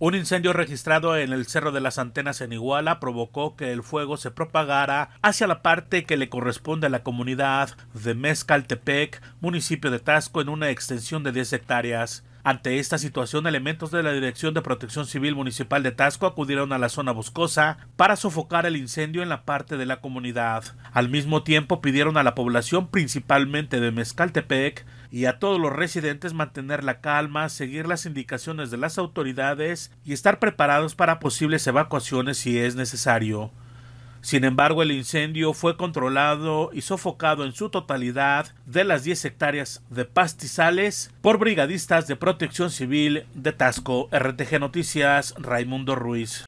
Un incendio registrado en el Cerro de las Antenas en Iguala provocó que el fuego se propagara hacia la parte que le corresponde a la comunidad de Mezcaltepec, municipio de Tasco, en una extensión de 10 hectáreas. Ante esta situación, elementos de la Dirección de Protección Civil Municipal de Tasco acudieron a la zona boscosa para sofocar el incendio en la parte de la comunidad. Al mismo tiempo pidieron a la población, principalmente de Mezcaltepec, y a todos los residentes mantener la calma, seguir las indicaciones de las autoridades y estar preparados para posibles evacuaciones si es necesario. Sin embargo, el incendio fue controlado y sofocado en su totalidad de las 10 hectáreas de pastizales por brigadistas de protección civil de Tasco. RTG Noticias, Raimundo Ruiz.